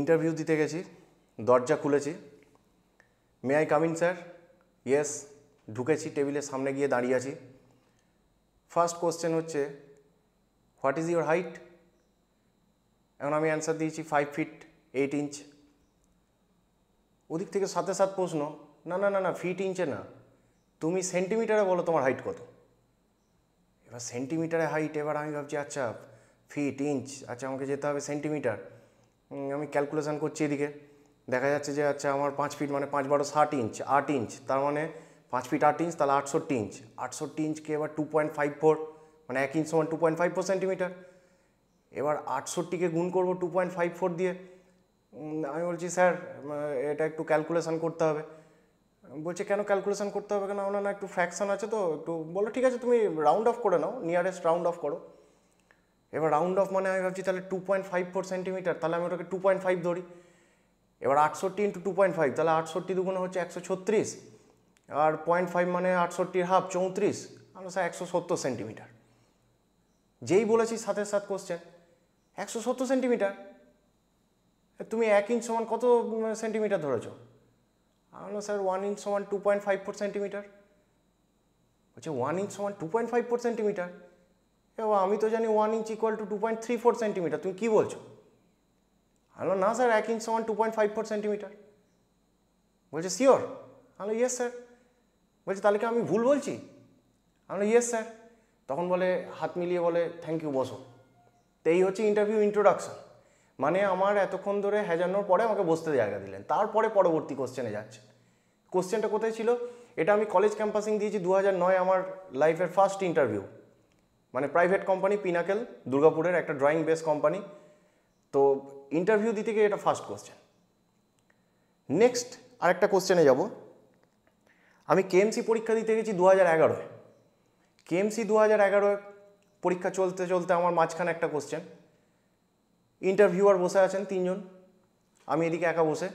Interview দিতে গেছি দরজা খুলেছি may I come in sir yes ঢুকেছি টেবিলের সামনে গিয়ে দাঁড়িয়ে আছি ফার্স্ট কোশ্চেন হচ্ছে হোয়াট ইজ ইউর হাইট এখন আমি অ্যান্সার দিয়েছি ফাইভ ফিট এইট ইঞ্চ ওদিক থেকে সাথে সাথ প্রশ্ন না না না না ফিট ইঞ্চে না তুমি সেন্টিমিটারে বলো তোমার হাইট কত এবার সেন্টিমিটারে হাইট এবার আমি ভাবছি আচ্ছা ফিট ইঞ্চ আচ্ছা আমাকে যেতে হবে সেন্টিমিটার আমি ক্যালকুলেশান করছি এদিকে দেখা যাচ্ছে যে আচ্ছা আমার পাঁচ ফিট মানে পাঁচ বারো ষাট ইঞ্চ আট ইঞ্চ তার মানে পাঁচ ফিট আট ইঞ্চ তাহলে আটষট্টি ইঞ্চ আটষট্টি ইঞ্চকে এবার টু পয়েন্ট ফাইভ ফোর মানে এক ইঞ্চ সমান two point five four centimetre এবার আটষট্টিকে গুণ করব টু পয়েন্ট ফাইভ ফোর দিয়ে আমি বলছি স্যার এটা একটু ক্যালকুলেশান করতে হবে বলছে কেন ক্যালকুলেশান করতে হবে কেন না একটু ফ্র্যাকশান আছে তো একটু বলো ঠিক আছে তুমি রাউন্ড অফ করে নাও নিয়ারেস্ট রাউন্ড অফ করো এবার রাউন্ড অফ মানে আমি ভাবছি তাহলে two point five four centimetre তাহলে আমি ওটাকে টু পয়েন্ট ফাইভ ধরি এবার আটষট্টি ইন্টু টু পয়েন্ট ফাইভ তাহলে আটষট্টি দুগুণ হচ্ছে একশো ছত্রিশ আর পয়েন্ট ফাইভ মানে আটষট্টির হাফ চৌত্রিশ আমরা স্যার একশো সত্তর সেন্টিমিটার যেই বলেছি সাথে সাথ কোশ্চেন একশো সত্তর সেন্টিমিটার তুমি এক ইঞ্চ সমান কত সেন্টিমিটার ধরেছ আমরা স্যার ওয়ান ইঞ্চ সমান two point five four centimetre বলছে ওয়ান ইঞ্চ সমান two point five four centimetre বাবা আমি তো জানি one inch equal to two point three four centimetre তুমি কী বলছো আমি না স্যার এক ইঞ্চ সমান two point five four centimetre বলছে শিওর হ্যালো ইয়েস স্যার বলছে তাহলে কি আমি ভুল বলছি হ্যালো ইয়েস স্যার তখন বলে হাত মিলিয়ে বলে থ্যাংক ইউ বসো তো এই হচ্ছে ইন্টারভিউ ইন্ট্রোডাকশন মানে আমার এতক্ষণ ধরে হেজানোর পরে আমাকে বসতে জায়গা দিলেন তারপরে পরবর্তী কোশ্চেনে যাচ্ছে কোশ্চেনটা কোথায় ছিল এটা আমি কলেজ ক্যাম্পাসিং দিয়েছি দু নয় আমার লাইফের ফার্স্ট ইন্টারভিউ মানে প্রাইভেট কোম্পানি পিনাকেল দুর্গাপুরের একটা ড্রয়িং বেস কোম্পানি তো ইন্টারভিউ দিতে গিয়ে এটা ফার্স্ট কোশ্চেন নেক্সট আর একটা কোশ্চেনে যাব আমি কেএমসি পরীক্ষা দিতে গেছি দু হাজার এগারোয় কেএমসি দু হাজার এগারোয় পরীক্ষা চলতে চলতে আমার মাঝখানে একটা কোশ্চেন ইন্টারভিউয়ার বসে আছেন তিনজন আমি এদিকে একা বসে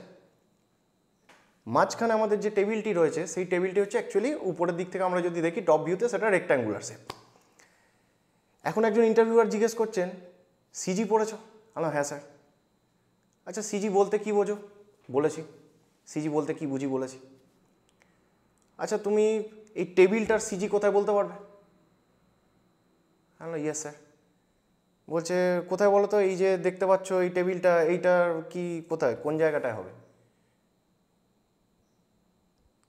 মাঝখানে আমাদের যে টেবিলটি রয়েছে সেই টেবিলটি হচ্ছে অ্যাকচুয়ালি উপরের দিক থেকে আমরা যদি দেখি টপ ভিউতে সেটা রেক্ট্যাঙ্গুলার শেপ এখন একজন ইন্টারভিউয়ার জিজ্ঞেস করছেন সিজি পড়েছ আলো হ্যাঁ স্যার আচ্ছা সিজি বলতে কি বোঝো বলেছি সিজি বলতে কি বুঝি বলেছি আচ্ছা তুমি এই টেবিলটার সিজি কোথায় বলতে পারবে হ্যালো ইয়েস স্যার বলছে কোথায় বলো তো এই যে দেখতে পাচ্ছ এই টেবিলটা এইটার কি কোথায় কোন জায়গাটায় হবে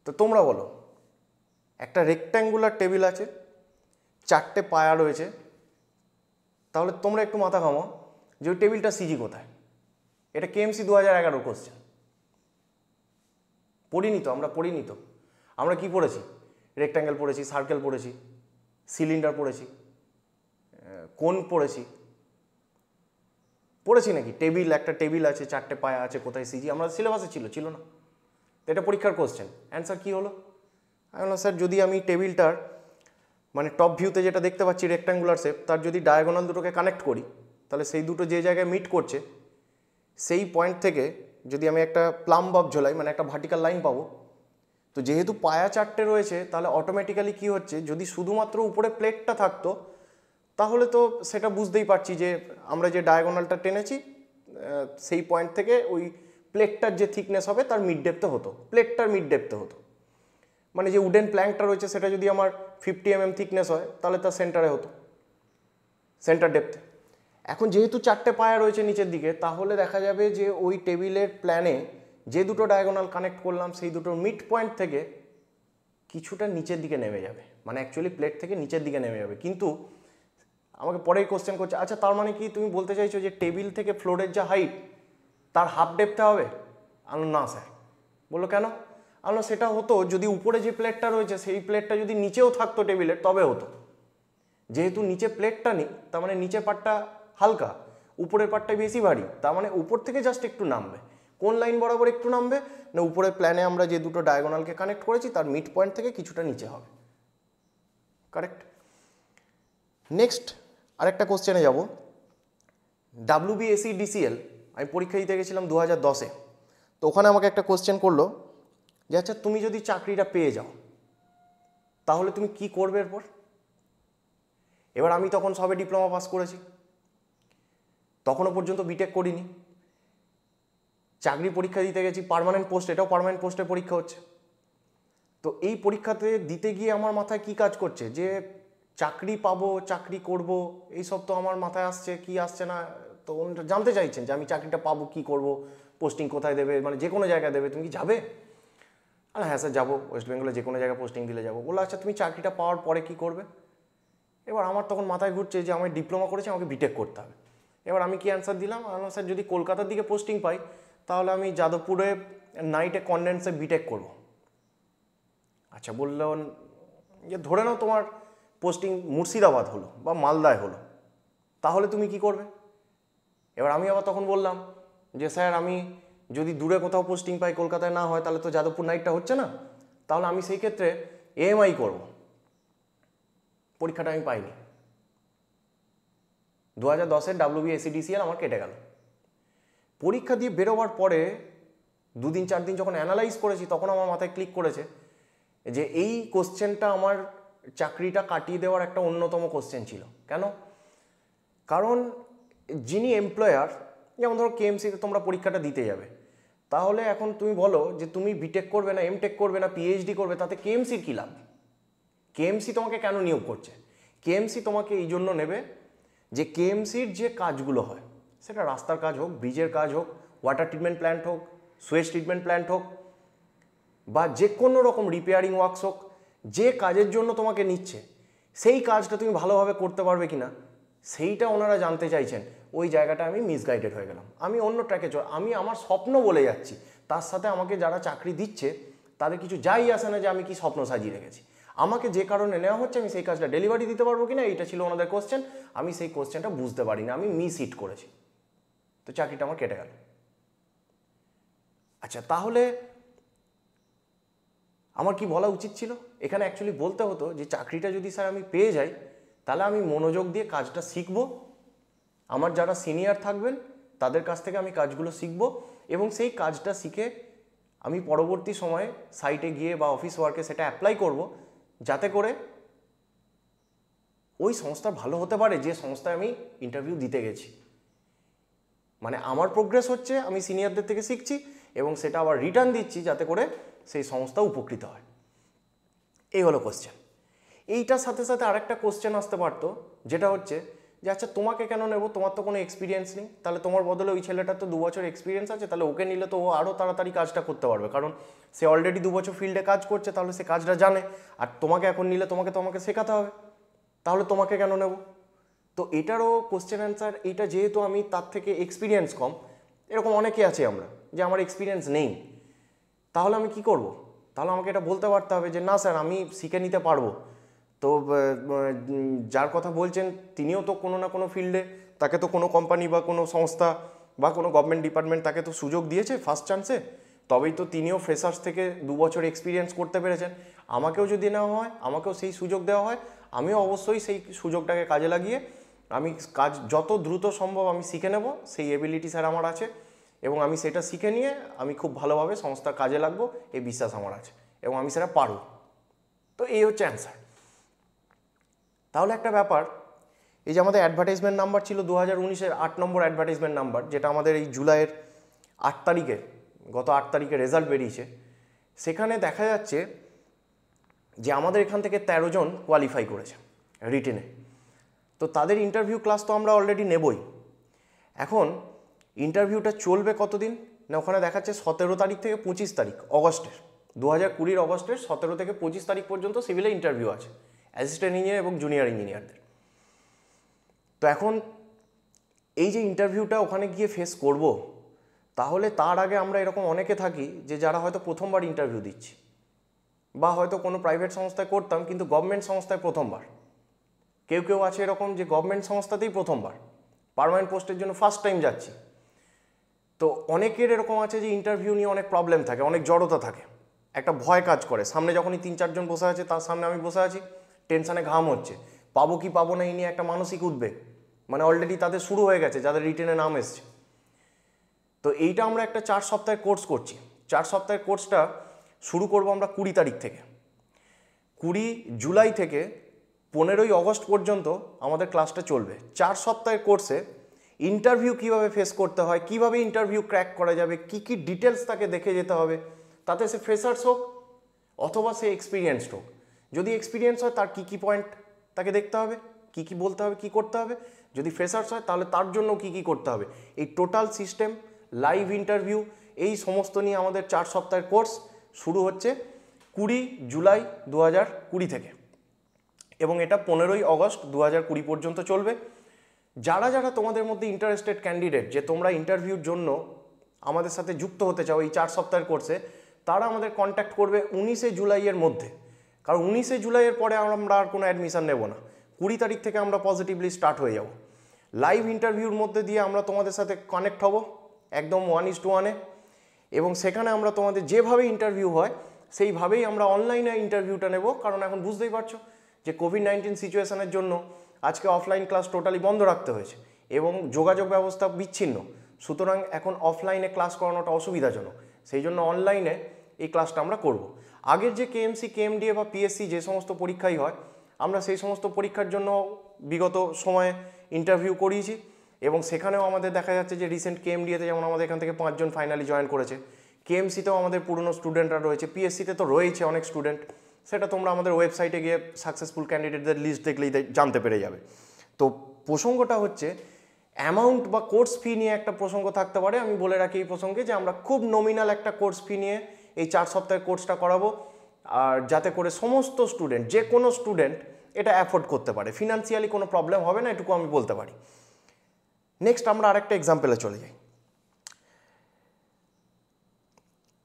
তো তোমরা বলো একটা রেক্ট্যাঙ্গুলার টেবিল আছে চারটে পায়া রয়েছে তাহলে তোমরা একটু মাথা ঘামাও যে ওই টেবিলটা সিজি কোথায় এটা কেএমসি দু হাজার এগারোর কোশ্চেন পড়িনি তো আমরা পড়িনি তো আমরা কি পড়েছি রেক্ট্যাঙ্গেল পড়েছি সার্কেল পড়েছি সিলিন্ডার পড়েছি কোন পড়েছি পড়েছি নাকি টেবিল একটা টেবিল আছে চারটে পায়া আছে কোথায় সিজি আমরা সিলেবাসে ছিল ছিল না এটা পরীক্ষার কোশ্চেন অ্যান্সার কী হলো আমি বললাম স্যার যদি আমি টেবিলটার মানে টপ ভিউতে যেটা দেখতে পাচ্ছি রেক্ট্যাঙ্গুলার শেপ তার যদি ডায়াগোনাল দুটোকে কানেক্ট করি তাহলে সেই দুটো যে জায়গায় মিট করছে সেই পয়েন্ট থেকে যদি আমি একটা প্লাম বাব ঝোলাই মানে একটা ভার্টিক্যাল লাইন পাবো তো যেহেতু পায়া চারটে রয়েছে তাহলে অটোমেটিক্যালি কি হচ্ছে যদি শুধুমাত্র উপরে প্লেটটা থাকতো তাহলে তো সেটা বুঝতেই পারছি যে আমরা যে ডায়াগোনালটা টেনেছি সেই পয়েন্ট থেকে ওই প্লেটটার যে থিকনেস হবে তার মিড ডেপতে হতো প্লেটটার মিড ডেপতে হতো মানে যে উডেন প্ল্যাঙ্কটা রয়েছে সেটা যদি আমার ফিফটি এমএম থিকনেস হয় তাহলে তার সেন্টারে হতো সেন্টার ডেপথে এখন যেহেতু চারটে পায়া রয়েছে নিচের দিকে তাহলে দেখা যাবে যে ওই টেবিলের প্ল্যানে যে দুটো ডায়াগোনাল কানেক্ট করলাম সেই দুটোর মিড পয়েন্ট থেকে কিছুটা নিচের দিকে নেমে যাবে মানে অ্যাকচুয়ালি প্লেট থেকে নিচের দিকে নেমে যাবে কিন্তু আমাকে পরেই কোশ্চেন করছে আচ্ছা তার মানে কি তুমি বলতে চাইছো যে টেবিল থেকে ফ্লোরের যা হাইট তার হাফ ডেপতে হবে আর না স্যার বললো কেন আমরা সেটা হতো যদি উপরে যে প্লেটটা রয়েছে সেই প্লেটটা যদি নিচেও থাকতো টেবিলের তবে হতো যেহেতু নিচে প্লেটটা নেই তার মানে নিচে পাটটা হালকা উপরের পাটটা বেশি ভারী তার মানে উপর থেকে জাস্ট একটু নামবে কোন লাইন বরাবর একটু নামবে না উপরের প্ল্যানে আমরা যে দুটো ডায়াগোনালকে কানেক্ট করেছি তার মিড পয়েন্ট থেকে কিছুটা নিচে হবে কারেক্ট নেক্সট আরেকটা কোশ্চেনে যাব ডাব্লিউবিএসি ডিসিএল আমি পরীক্ষা দিতে গেছিলাম দু হাজার দশে তো ওখানে আমাকে একটা কোশ্চেন করলো যে আচ্ছা তুমি যদি চাকরিটা পেয়ে যাও তাহলে তুমি কি করবে এরপর এবার আমি তখন সবে ডিপ্লোমা পাস করেছি তখনও পর্যন্ত বিটেক করিনি চাকরি পরীক্ষা দিতে গেছি পারমানেন্ট পোস্ট এটাও পারমানেন্ট পোস্টের পরীক্ষা হচ্ছে তো এই পরীক্ষাতে দিতে গিয়ে আমার মাথায় কি কাজ করছে যে চাকরি পাবো চাকরি করব এইসব তো আমার মাথায় আসছে কি আসছে না তো জানতে চাইছেন যে আমি চাকরিটা পাবো কি করব পোস্টিং কোথায় দেবে মানে যে কোনো জায়গায় দেবে তুমি কি যাবে আর হ্যাঁ স্যার যাবো ওয়েস্ট বেঙ্গলে যে কোনো জায়গায় পোস্টিং দিলে যাবো বললো আচ্ছা তুমি চাকরিটা পাওয়ার পরে কি করবে এবার আমার তখন মাথায় ঘুরছে যে আমি ডিপ্লোমা করেছি আমাকে বিটেক করতে হবে এবার আমি কি অ্যান্সার দিলাম আমার স্যার যদি কলকাতার দিকে পোস্টিং পাই তাহলে আমি যাদবপুরে নাইটে কনডেন্সে বিটেক করব আচ্ছা বললো যে ধরে নাও তোমার পোস্টিং মুর্শিদাবাদ হলো বা মালদায় হলো তাহলে তুমি কি করবে এবার আমি আবার তখন বললাম যে স্যার আমি যদি দূরে কোথাও পোস্টিং পাই কলকাতায় না হয় তাহলে তো যাদবপুর নাইটটা হচ্ছে না তাহলে আমি সেই ক্ষেত্রে এএমআই করব পরীক্ষাটা আমি পাইনি দু হাজার দশের ডাব্লিউবি এসিডিসিএল আমার কেটে গেল পরীক্ষা দিয়ে বেরোবার পরে দুদিন চার দিন যখন অ্যানালাইজ করেছি তখন আমার মাথায় ক্লিক করেছে যে এই কোশ্চেনটা আমার চাকরিটা কাটিয়ে দেওয়ার একটা অন্যতম কোশ্চেন ছিল কেন কারণ যিনি এমপ্লয়ার যেমন ধরো কেএমসিতে তোমরা পরীক্ষাটা দিতে যাবে তাহলে এখন তুমি বলো যে তুমি বিটেক করবে না এমটেক করবে না পিএইচডি করবে তাতে কেএমসির কী লাভ কেএমসি তোমাকে কেন নিয়োগ করছে কেএমসি তোমাকে এই জন্য নেবে যে কেএমসির যে কাজগুলো হয় সেটা রাস্তার কাজ হোক ব্রিজের কাজ হোক ওয়াটার ট্রিটমেন্ট প্ল্যান্ট হোক সুয়েজ ট্রিটমেন্ট প্ল্যান্ট হোক বা যে কোনো রকম রিপেয়ারিং ওয়ার্কস হোক যে কাজের জন্য তোমাকে নিচ্ছে সেই কাজটা তুমি ভালোভাবে করতে পারবে কি না সেইটা ওনারা জানতে চাইছেন ওই জায়গাটা আমি মিসগাইডেড হয়ে গেলাম আমি অন্য ট্র্যাকে চল আমি আমার স্বপ্ন বলে যাচ্ছি তার সাথে আমাকে যারা চাকরি দিচ্ছে তাদের কিছু যাই আসে না যে আমি কি স্বপ্ন সাজিয়ে রেখেছি আমাকে যে কারণে নেওয়া হচ্ছে আমি সেই কাজটা ডেলিভারি দিতে পারবো কি না এইটা ছিল ওনাদের কোশ্চেন আমি সেই কোশ্চেনটা বুঝতে পারি না আমি মিস হিট করেছি তো চাকরিটা আমার কেটে গেল আচ্ছা তাহলে আমার কি বলা উচিত ছিল এখানে অ্যাকচুয়ালি বলতে হতো যে চাকরিটা যদি স্যার আমি পেয়ে যাই তাহলে আমি মনোযোগ দিয়ে কাজটা শিখবো আমার যারা সিনিয়র থাকবেন তাদের কাছ থেকে আমি কাজগুলো শিখব এবং সেই কাজটা শিখে আমি পরবর্তী সময়ে সাইটে গিয়ে বা অফিস ওয়ার্কে সেটা অ্যাপ্লাই করব যাতে করে ওই সংস্থা ভালো হতে পারে যে সংস্থায় আমি ইন্টারভিউ দিতে গেছি মানে আমার প্রোগ্রেস হচ্ছে আমি সিনিয়রদের থেকে শিখছি এবং সেটা আবার রিটার্ন দিচ্ছি যাতে করে সেই সংস্থা উপকৃত হয় এই হলো কোশ্চেন এইটার সাথে সাথে আরেকটা কোশ্চেন আসতে পারতো যেটা হচ্ছে যে আচ্ছা তোমাকে কেন নেবো তোমার তো কোনো এক্সপিরিয়েন্স নেই তাহলে তোমার বদলে ওই ছেলেটার তো দু বছর এক্সপিরিয়েন্স আছে তাহলে ওকে নিলে তো ও আরও তাড়াতাড়ি কাজটা করতে পারবে কারণ সে অলরেডি দু বছর ফিল্ডে কাজ করছে তাহলে সে কাজটা জানে আর তোমাকে এখন নিলে তোমাকে তো আমাকে শেখাতে হবে তাহলে তোমাকে কেন নেব তো এটারও কোশ্চেন অ্যান্সার এটা যেহেতু আমি তার থেকে এক্সপিরিয়েন্স কম এরকম অনেকে আছে আমরা যে আমার এক্সপিরিয়েন্স নেই তাহলে আমি কি করব। তাহলে আমাকে এটা বলতে পারতে হবে যে না স্যার আমি শিখে নিতে পারবো তো যার কথা বলছেন তিনিও তো কোনো না কোনো ফিল্ডে তাকে তো কোনো কোম্পানি বা কোনো সংস্থা বা কোনো গভর্নমেন্ট ডিপার্টমেন্ট তাকে তো সুযোগ দিয়েছে ফার্স্ট চান্সে তবেই তো তিনিও ফ্রেশার্স থেকে দু বছর এক্সপিরিয়েন্স করতে পেরেছেন আমাকেও যদি নেওয়া হয় আমাকেও সেই সুযোগ দেওয়া হয় আমিও অবশ্যই সেই সুযোগটাকে কাজে লাগিয়ে আমি কাজ যত দ্রুত সম্ভব আমি শিখে নেব সেই এবিলিটি স্যার আমার আছে এবং আমি সেটা শিখে নিয়ে আমি খুব ভালোভাবে সংস্থার কাজে লাগবো এই বিশ্বাস আমার আছে এবং আমি সেটা পারব তো এই হচ্ছে অ্যান্সার তাহলে একটা ব্যাপার এই যে আমাদের অ্যাডভার্টাইজমেন্ট নাম্বার ছিল দু হাজার উনিশের আট নম্বর অ্যাডভার্টাইজমেন্ট নাম্বার যেটা আমাদের এই জুলাইয়ের আট তারিখে গত আট তারিখে রেজাল্ট বেরিয়েছে সেখানে দেখা যাচ্ছে যে আমাদের এখান থেকে ১৩ জন কোয়ালিফাই করেছে রিটেনে তো তাদের ইন্টারভিউ ক্লাস তো আমরা অলরেডি নেবই এখন ইন্টারভিউটা চলবে কতদিন না ওখানে দেখাচ্ছে সতেরো তারিখ থেকে পঁচিশ তারিখ অগস্টের দু হাজার কুড়ির অগস্টের সতেরো থেকে পঁচিশ তারিখ পর্যন্ত সিভিলে ইন্টারভিউ আছে অ্যাসিস্ট্যান্ট ইঞ্জিনিয়ার এবং জুনিয়র ইঞ্জিনিয়ারদের তো এখন এই যে ইন্টারভিউটা ওখানে গিয়ে ফেস করব তাহলে তার আগে আমরা এরকম অনেকে থাকি যে যারা হয়তো প্রথমবার ইন্টারভিউ দিচ্ছি বা হয়তো কোনো প্রাইভেট সংস্থায় করতাম কিন্তু গভর্নমেন্ট সংস্থায় প্রথমবার কেউ কেউ আছে এরকম যে গভর্নমেন্ট সংস্থাতেই প্রথমবার পারমানেন্ট পোস্টের জন্য ফার্স্ট টাইম যাচ্ছি তো অনেকের এরকম আছে যে ইন্টারভিউ নিয়ে অনেক প্রবলেম থাকে অনেক জড়তা থাকে একটা ভয় কাজ করে সামনে যখনই তিন চারজন বসে আছে তার সামনে আমি বসে আছি টেনশানে ঘাম হচ্ছে পাবো কি পাবো না এই নিয়ে একটা মানসিক উদ্বেগ মানে অলরেডি তাদের শুরু হয়ে গেছে যাদের রিটেনে নাম এসছে তো এইটা আমরা একটা চার সপ্তাহের কোর্স করছি চার সপ্তাহের কোর্সটা শুরু করব আমরা কুড়ি তারিখ থেকে কুড়ি জুলাই থেকে পনেরোই অগস্ট পর্যন্ত আমাদের ক্লাসটা চলবে চার সপ্তাহের কোর্সে ইন্টারভিউ কিভাবে ফেস করতে হয় কিভাবে ইন্টারভিউ ক্র্যাক করা যাবে কি কি ডিটেলস তাকে দেখে যেতে হবে তাতে সে ফ্রেশার্স হোক অথবা সে এক্সপিরিয়েন্সড হোক যদি এক্সপিরিয়েন্স হয় তার কি কি পয়েন্ট তাকে দেখতে হবে কি কি বলতে হবে কি করতে হবে যদি ফ্রেশার্স হয় তাহলে তার জন্য কি কি করতে হবে এই টোটাল সিস্টেম লাইভ ইন্টারভিউ এই সমস্ত নিয়ে আমাদের চার সপ্তাহের কোর্স শুরু হচ্ছে কুড়ি জুলাই দু কুড়ি থেকে এবং এটা পনেরোই অগস্ট দু কুড়ি পর্যন্ত চলবে যারা যারা তোমাদের মধ্যে ইন্টারেস্টেড ক্যান্ডিডেট যে তোমরা ইন্টারভিউর জন্য আমাদের সাথে যুক্ত হতে চাও এই চার সপ্তাহের কোর্সে তারা আমাদের কন্ট্যাক্ট করবে উনিশে জুলাইয়ের মধ্যে কারণ উনিশে জুলাইয়ের পরে আমরা আর কোনো অ্যাডমিশান নেব না কুড়ি তারিখ থেকে আমরা পজিটিভলি স্টার্ট হয়ে যাব লাইভ ইন্টারভিউর মধ্যে দিয়ে আমরা তোমাদের সাথে কানেক্ট হব একদম ওয়ান ইস টু ওয়ানে এবং সেখানে আমরা তোমাদের যেভাবে ইন্টারভিউ হয় সেইভাবেই আমরা অনলাইনে ইন্টারভিউটা নেব কারণ এখন বুঝতেই পারছো যে কোভিড নাইন্টিন সিচুয়েশানের জন্য আজকে অফলাইন ক্লাস টোটালি বন্ধ রাখতে হয়েছে এবং যোগাযোগ ব্যবস্থা বিচ্ছিন্ন সুতরাং এখন অফলাইনে ক্লাস করানোটা অসুবিধাজনক সেই জন্য অনলাইনে এই ক্লাসটা আমরা করবো আগের যে কেএমসি কেএমডিএ বা পিএসসি যে সমস্ত পরীক্ষাই হয় আমরা সেই সমস্ত পরীক্ষার জন্য বিগত সময়ে ইন্টারভিউ করিয়েছি এবং সেখানেও আমাদের দেখা যাচ্ছে যে রিসেন্ট কেএমডিএতে যেমন আমাদের এখান থেকে পাঁচজন ফাইনালি জয়েন করেছে কেএমসিতেও আমাদের পুরনো স্টুডেন্টরা রয়েছে পিএসসিতে তো রয়েছে অনেক স্টুডেন্ট সেটা তোমরা আমাদের ওয়েবসাইটে গিয়ে সাকসেসফুল ক্যান্ডিডেটদের লিস্ট দেখলেই জানতে পেরে যাবে তো প্রসঙ্গটা হচ্ছে অ্যামাউন্ট বা কোর্স ফি নিয়ে একটা প্রসঙ্গ থাকতে পারে আমি বলে রাখি এই প্রসঙ্গে যে আমরা খুব নমিনাল একটা কোর্স ফি নিয়ে এই চার সপ্তাহের কোর্সটা করাবো আর যাতে করে সমস্ত স্টুডেন্ট যে কোনো স্টুডেন্ট এটা অ্যাফোর্ড করতে পারে ফিনান্সিয়ালি কোনো প্রবলেম হবে না এটুকু আমি বলতে পারি নেক্সট আমরা আরেকটা এক্সাম্পলে চলে যাই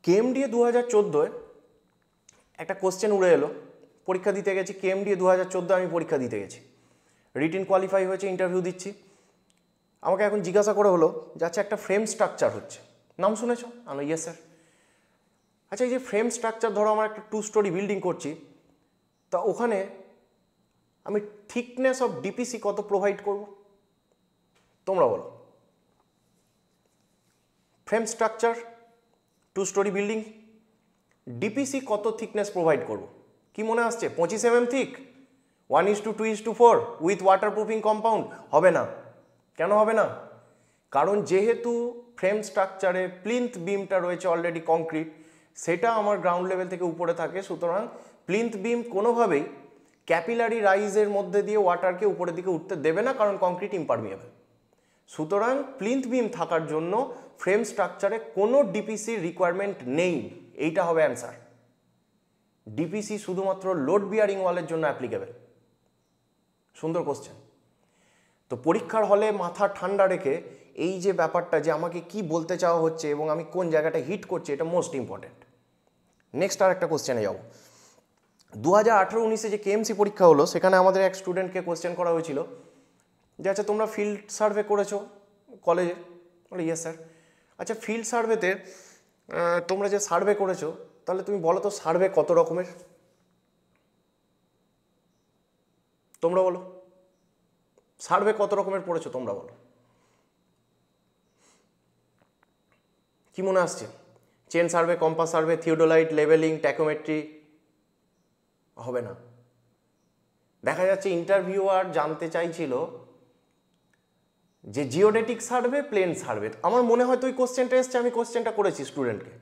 কেএমডিএ দু হাজার চোদ্দোয় একটা কোশ্চেন উড়ে এলো পরীক্ষা দিতে গেছি কেএমডিএ দু হাজার চোদ্দো আমি পরীক্ষা দিতে গেছি রিটিন কোয়ালিফাই হয়েছে ইন্টারভিউ দিচ্ছি আমাকে এখন জিজ্ঞাসা করে হলো যাচ্ছে একটা ফ্রেম স্ট্রাকচার হচ্ছে নাম শুনেছ আমি ইয়েস স্যার আচ্ছা এই যে ফ্রেম স্ট্রাকচার ধরো আমার একটা টু স্টোরি বিল্ডিং করছি তা ওখানে আমি থিকনেস অফ ডিপিসি কত প্রোভাইড করব তোমরা বলো frame structure two storey building DPC কত থিকনেস প্রোভাইড করব কি মনে আসছে পঁচিশ M M thick one is to two is to four with waterproofing compound হবে না কেন হবে না কারণ যেহেতু ফ্রেম স্ট্রাকচারে প্লিন্থ বিমটা রয়েছে অলরেডি কংক্রিট সেটা আমার গ্রাউন্ড লেভেল থেকে উপরে থাকে সুতরাং প্লিন্থ বিম কোনোভাবেই ক্যাপিলারি রাইজের মধ্যে দিয়ে ওয়াটারকে উপরের দিকে উঠতে দেবে না কারণ কংক্রিট ইম্পারমিয়েবল সুতরাং প্লিন্থ বিম থাকার জন্য ফ্রেম স্ট্রাকচারে কোনো ডিপিসির রিকোয়ারমেন্ট নেই এইটা হবে অ্যান্সার ডিপিসি শুধুমাত্র লোড বিয়ারিং ওয়ালের জন্য অ্যাপ্লিকেবেল সুন্দর কোশ্চেন তো পরীক্ষার হলে মাথা ঠান্ডা রেখে এই যে ব্যাপারটা যে আমাকে কি বলতে চাওয়া হচ্ছে এবং আমি কোন জায়গাটা হিট করছি এটা মোস্ট ইম্পর্ট্যান্ট নেক্সট আর একটা কোশ্চেনে যাবো দু হাজার আঠেরো উনিশে যে কেএমসি পরীক্ষা হলো সেখানে আমাদের এক স্টুডেন্টকে কোয়েশ্চেন করা হয়েছিল যে আচ্ছা তোমরা ফিল্ড সার্ভে করেছো কলেজে বলে ইয়েস স্যার আচ্ছা ফিল্ড সার্ভেতে তোমরা যে সার্ভে করেছো তাহলে তুমি বলো তো সার্ভে কত রকমের তোমরা বলো সার্ভে কত রকমের পড়েছো তোমরা বলো কি মনে আসছে chain survey compass survey theodolite levelling tachometry হবে না দেখা যাচ্ছে ইন্টারভিউয়ার জানতে চাইছিল যে জিওডেটিক সার্ভে প্লেন সার্ভে আমার মনে হয় তুই কোশ্চেনটা এসছে আমি কোশ্চেনটা করেছি স্টুডেন্টকে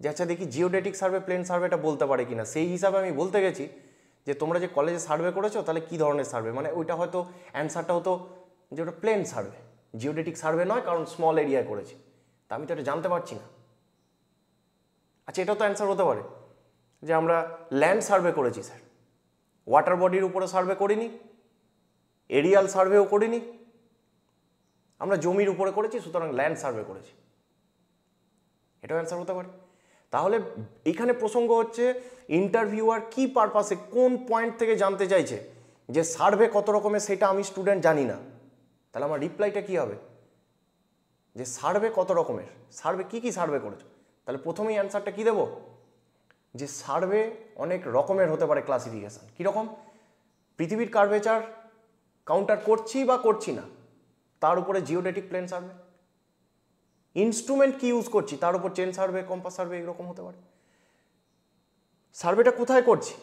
যে আচ্ছা দেখি জিওডেটিক সার্ভে প্লেন সার্ভেটা বলতে পারে কি না সেই হিসাবে আমি বলতে গেছি যে তোমরা যে কলেজে সার্ভে করেছো তাহলে কী ধরনের সার্ভে মানে ওইটা হয়তো অ্যান্সারটা হতো যে ওটা প্লেন সার্ভে জিওডেটিক সার্ভে নয় কারণ স্মল এরিয়ায় করেছি তা আমি তো এটা জানতে পারছি না আচ্ছা এটা তো অ্যান্সার হতে পারে যে আমরা ল্যান্ড সার্ভে করেছি স্যার ওয়াটার বডির উপরে সার্ভে করিনি এরিয়াল সার্ভেও করিনি আমরা জমির উপরে করেছি সুতরাং ল্যান্ড সার্ভে করেছি এটাও অ্যান্সার হতে পারে তাহলে এখানে প্রসঙ্গ হচ্ছে ইন্টারভিউয়ার কি পারপাসে কোন পয়েন্ট থেকে জানতে চাইছে যে সার্ভে কত রকমের সেটা আমি স্টুডেন্ট জানি না তাহলে আমার রিপ্লাইটা কি হবে যে সার্ভে কত রকমের সার্ভে কি কি সার্ভে করেছো তাহলে প্রথমেই অ্যান্সারটা কী দেবো যে সার্ভে অনেক রকমের হতে পারে ক্লাসিফিকেশান কীরকম পৃথিবীর কার্ভেচার কাউন্টার করছি বা করছি না তার উপরে জিওডেটিক প্লেন সার্ভে ইনস্ট্রুমেন্ট কি ইউজ করছি তার উপর চেন সার্ভে কম্পাস সার্ভে এরকম হতে পারে সার্ভেটা কোথায় করছি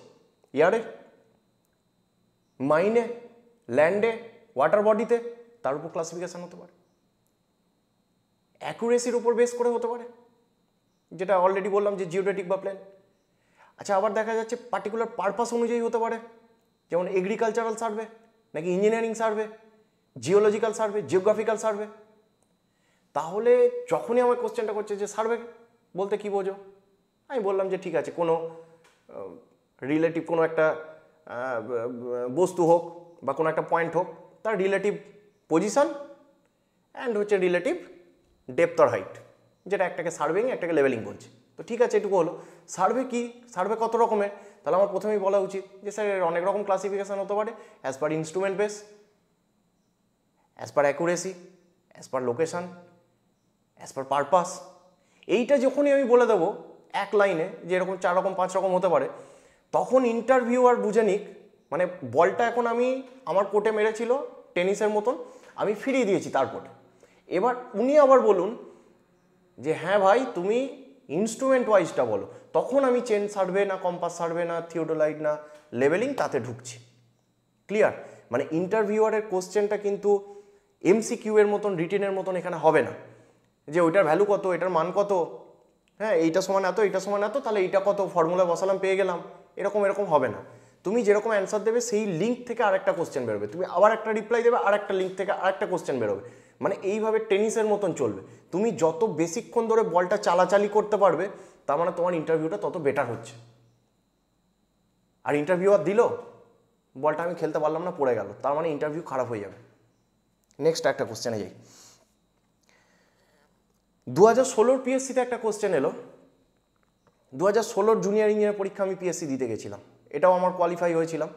ইয়ারে মাইনে ল্যান্ডে ওয়াটার বডিতে তার উপর ক্লাসিফিকেশান হতে পারে অ্যাকুরেসির উপর বেস করে হতে পারে যেটা অলরেডি বললাম যে জিওডেটিক বা প্ল্যান আচ্ছা আবার দেখা যাচ্ছে পার্টিকুলার পারপাস অনুযায়ী হতে পারে যেমন এগ্রিকালচারাল সার্ভে নাকি engineering survey geological survey geographical survey তাহলে যখনই আমার কোশ্চেনটা করছে যে সার্ভে বলতে কি বোঝো আমি বললাম যে ঠিক আছে কোনো রিলেটিভ কোনো একটা বস্তু হোক বা কোনো একটা পয়েন্ট হোক তার রিলেটিভ পজিশন অ্যান্ড হচ্ছে রিলেটিভ ডেপথ হাইট যেটা একটাকে সার্ভেং একটাকে লেভেলিং বলছে তো ঠিক আছে এটুকু হলো সার্ভে কি সার্ভে কত রকমের তাহলে আমার প্রথমেই বলা উচিত যে স্যার এর অনেক রকম ক্লাসিফিকেশান হতে পারে as per instrument base as per accuracy as per location as per purpose এইটা যখনই আমি বলে দেবো এক লাইনে যে এরকম চার রকম পাঁচ রকম হতে পারে তখন ইন্টারভিউয়ার বুঝে নিক মানে বলটা এখন আমি আমার কোর্টে মেরেছিল টেনিসের মতন আমি ফিরিয়ে দিয়েছি তার কোর্টে এবার উনি আবার বলুন যে হ্যাঁ ভাই তুমি ইনস্ট্রুমেন্ট ওয়াইজটা বলো তখন আমি চেন সারবে না কম্পাস সারবে না থিওডোলাইট না লেভেলিং তাতে ঢুকছি ক্লিয়ার মানে ইন্টারভিউয়ারের কোশ্চেনটা কিন্তু এমসিকিউ এর মতন রিটেনের মতন এখানে হবে না যে ওইটার ভ্যালু কত এটার মান কত হ্যাঁ এইটা সমান এত এটা সমান এত তাহলে এইটা কত ফর্মুলা বসালাম পেয়ে গেলাম এরকম এরকম হবে না তুমি যেরকম অ্যান্সার দেবে সেই লিঙ্ক থেকে আরেকটা কোশ্চেন বেরোবে তুমি আবার একটা রিপ্লাই দেবে আরেকটা লিঙ্ক থেকে আরেকটা কোশ্চেন বেরোবে মানে এইভাবে টেনিসের মতন চলবে তুমি যত বেশিক্ষণ ধরে বলটা চালাচালি করতে পারবে তার মানে তোমার ইন্টারভিউটা তত বেটার হচ্ছে আর ইন্টারভিউ আর দিল বলটা আমি খেলতে পারলাম না পড়ে গেল তার মানে ইন্টারভিউ খারাপ হয়ে যাবে নেক্সট একটা কোশ্চেনে যাই দু হাজার ষোলোর পিএসসিতে একটা কোশ্চেন এলো দু হাজার ষোলোর জুনিয়র ইঞ্জিনিয়ার পরীক্ষা আমি পিএসসি দিতে গেছিলাম এটাও আমার কোয়ালিফাই হয়েছিলাম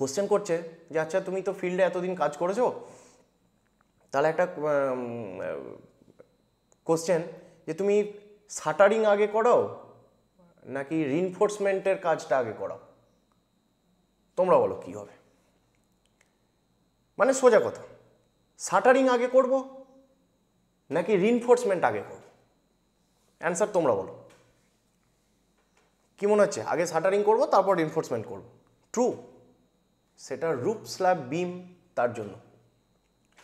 কোশ্চেন করছে যে আচ্ছা তুমি তো ফিল্ডে এতদিন কাজ করেছো তাহলে একটা কোশ্চেন যে তুমি শাটারিং আগে করো নাকি রিনফোর্সমেন্টের কাজটা আগে করো তোমরা বলো কী হবে মানে সোজা কথা শাটারিং আগে করব নাকি রিনফোর্সমেন্ট আগে করব অ্যান্সার তোমরা বলো কী মনে হচ্ছে আগে শাটারিং করব তারপর রিনফোর্সমেন্ট করব ট্রু সেটা রুপ স্ল্যাব বিম তার জন্য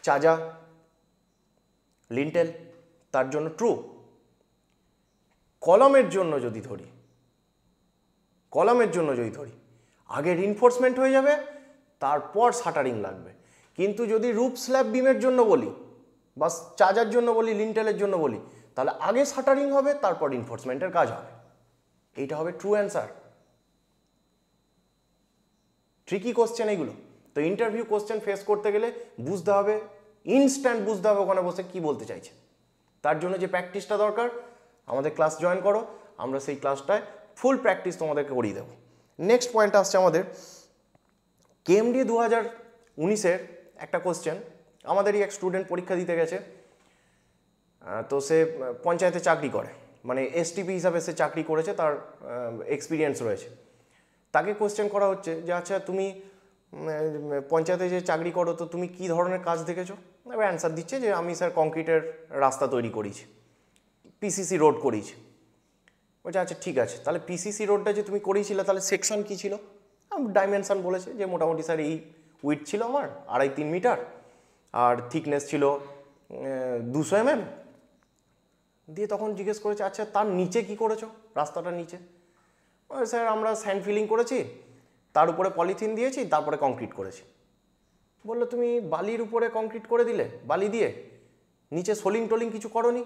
চাজা লিন্টেল তার জন্য ট্রু কলমের জন্য যদি ধরি কলমের জন্য যদি ধরি আগে রিনফোর্সমেন্ট হয়ে যাবে তারপর শাটারিং লাগবে কিন্তু যদি রুপ স্ল্যাব বিমের জন্য বলি বা চাজার জন্য বলি লিন্টেলের জন্য বলি তাহলে আগে শাটারিং হবে তারপর ইনফোর্সমেন্টের কাজ হবে এইটা হবে ট্রু অ্যান্সার ট্রিকি কোশ্চেন এগুলো তো ইন্টারভিউ কোশ্চেন ফেস করতে গেলে বুঝতে হবে ইনস্ট্যান্ট বুঝতে হবে ওখানে বসে কি বলতে চাইছে তার জন্য যে প্র্যাকটিসটা দরকার আমাদের ক্লাস জয়েন করো আমরা সেই ক্লাসটায় ফুল প্র্যাকটিস তোমাদেরকে করিয়ে দেবো নেক্সট পয়েন্ট আসছে আমাদের কেএমডি দু হাজার উনিশের একটা কোশ্চেন আমাদেরই এক স্টুডেন্ট পরীক্ষা দিতে গেছে তো সে পঞ্চায়েতে চাকরি করে মানে এসটিপি হিসাবে সে চাকরি করেছে তার এক্সপিরিয়েন্স রয়েছে তাকে কোশ্চেন করা হচ্ছে যে আচ্ছা তুমি পঞ্চায়েতে যে চাকরি করো তো তুমি কি ধরনের কাজ দেখেছো এবার অ্যান্সার দিচ্ছে যে আমি স্যার কংক্রিটের রাস্তা তৈরি করিছি পিসিসি রোড করিছি বলছে আচ্ছা ঠিক আছে তাহলে পিসিসি রোডটা যে তুমি করিয়েছিলে তাহলে সেকশন কী ছিল ডাইমেনশান বলেছে যে মোটামুটি স্যার এই উইট ছিল আমার আড়াই তিন মিটার আর থিকনেস ছিল দুশো এমএম mm। দিয়ে তখন জিজ্ঞেস করেছে আচ্ছা তার নিচে কি করেছো রাস্তাটার নিচে স্যার আমরা স্যান্ড ফিলিং করেছি তার উপরে পলিথিন দিয়েছি তারপরে কংক্রিট করেছি বললো তুমি বালির উপরে কংক্রিট করে দিলে বালি দিয়ে নিচে সোলিং টোলিং কিছু করনি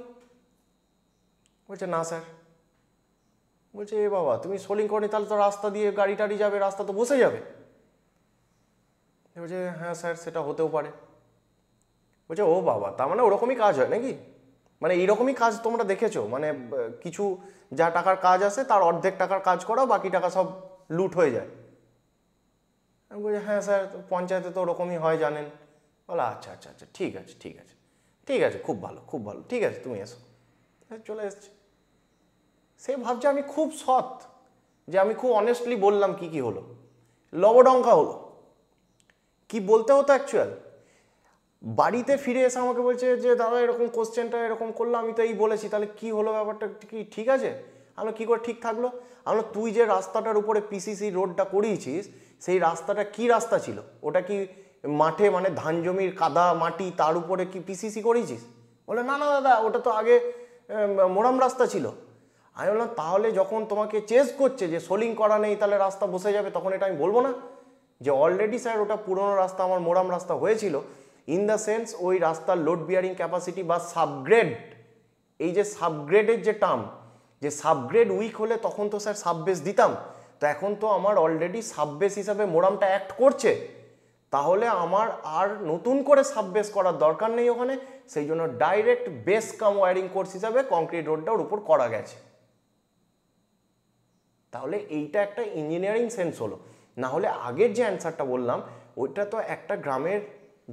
বলছে না স্যার বলছে এ বাবা তুমি সোলিং করনি তাহলে তো রাস্তা দিয়ে গাড়ি টাড়ি যাবে রাস্তা তো বসে যাবে বলছে হ্যাঁ স্যার সেটা হতেও পারে বলছে ও বাবা তার মানে ওরকমই কাজ হয় নাকি মানে এইরকমই কাজ তোমরা দেখেছো মানে কিছু যা টাকার কাজ আছে তার অর্ধেক টাকার কাজ করা বাকি টাকা সব লুট হয়ে যায় আমি বলছি হ্যাঁ স্যার পঞ্চায়েতে তো ওরকমই হয় জানেন বলে আচ্ছা আচ্ছা আচ্ছা ঠিক আছে ঠিক আছে ঠিক আছে খুব ভালো খুব ভালো ঠিক আছে তুমি এসো চলে এসছে সে ভাবছে আমি খুব সৎ যে আমি খুব অনেস্টলি বললাম কি কি হলো লবডঙ্কা হলো কি বলতে হতো অ্যাকচুয়াল বাড়িতে ফিরে এসে আমাকে বলছে যে দাদা এরকম কোশ্চেনটা এরকম করলো আমি তো এই বলেছি তাহলে কি হলো ব্যাপারটা কি ঠিক আছে আমরা কী করে ঠিক থাকলো আমরা তুই যে রাস্তাটার উপরে পিসিসি রোডটা করিয়েছিস সেই রাস্তাটা কি রাস্তা ছিল ওটা কি মাঠে মানে ধান জমির কাদা মাটি তার উপরে কি পিসিসি করিয়েছিস বলে না না দাদা ওটা তো আগে মোরাম রাস্তা ছিল আমি বললাম তাহলে যখন তোমাকে চেস করছে যে সোলিং করা নেই তাহলে রাস্তা বসে যাবে তখন এটা আমি বলবো না যে অলরেডি স্যার ওটা পুরনো রাস্তা আমার মোরাম রাস্তা হয়েছিল ইন দ্য সেন্স ওই রাস্তার লোড বিয়ারিং ক্যাপাসিটি বা সাবগ্রেড এই যে সাবগ্রেডের যে টার্ম যে সাবগ্রেড উইক হলে তখন তো স্যার সাববেস দিতাম তো এখন তো আমার অলরেডি সাববেস হিসাবে মোরামটা অ্যাক্ট করছে তাহলে আমার আর নতুন করে সাববেস করার দরকার নেই ওখানে সেই জন্য direct base cum wearing course হিসাবে কংক্রিট রোডটার উপর করা গেছে তাহলে এইটা একটা ইঞ্জিনিয়ারিং সেন্স হলো না হলে আগের যে অ্যান্সারটা বললাম ওইটা তো একটা গ্রামের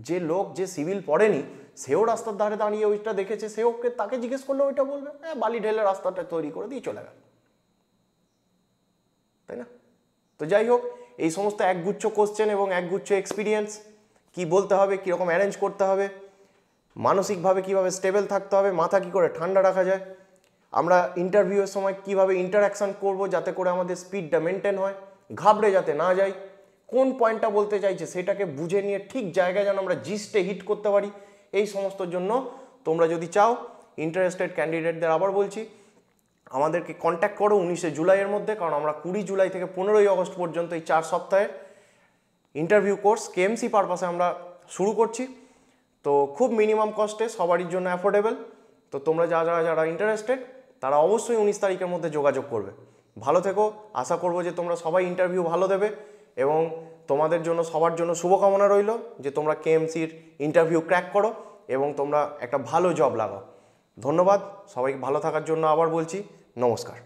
যে লোক যে সিভিল পড়েনি সেও রাস্তার ধারে দাঁড়িয়ে ওইটা দেখেছে সেও তাকে জিজ্ঞেস করলে ওইটা বলবে হ্যাঁ বালি ঢেলে রাস্তাটা তৈরি করে দিয়ে চলে গেল তাই না তো যাই হোক এই সমস্ত একগুচ্ছ কোশ্চেন এবং একগুচ্ছ এক্সপিরিয়েন্স কি বলতে হবে কীরকম অ্যারেঞ্জ করতে হবে মানসিকভাবে কিভাবে স্টেবল থাকতে হবে মাথা কি করে ঠান্ডা রাখা যায় আমরা ইন্টারভিউয়ের সময় কিভাবে ইন্টারাকশান করব যাতে করে আমাদের স্পিডটা মেনটেন হয় ঘাবড়ে যাতে না যায় কোন পয়েন্টটা বলতে চাইছে সেটাকে বুঝে নিয়ে ঠিক জায়গায় যেন আমরা জিস্টে হিট করতে পারি এই সমস্ত জন্য তোমরা যদি চাও ইন্টারেস্টেড ক্যান্ডিডেটদের আবার বলছি আমাদেরকে কন্ট্যাক্ট করো উনিশে জুলাইয়ের মধ্যে কারণ আমরা কুড়ি জুলাই থেকে পনেরোই অগস্ট পর্যন্ত এই চার সপ্তাহের ইন্টারভিউ কোর্স কেএমসি পারপাসে আমরা শুরু করছি তো খুব মিনিমাম কস্টে সবারই জন্য অ্যাফোর্ডেবল তো তোমরা যা যারা যারা ইন্টারেস্টেড তারা অবশ্যই উনিশ তারিখের মধ্যে যোগাযোগ করবে ভালো থেকো আশা করবো যে তোমরা সবাই ইন্টারভিউ ভালো দেবে এবং তোমাদের জন্য সবার জন্য শুভকামনা রইল যে তোমরা কেএমসির ইন্টারভিউ ক্র্যাক করো এবং তোমরা একটা ভালো জব লাগাও ধন্যবাদ সবাইকে ভালো থাকার জন্য আবার বলছি নমস্কার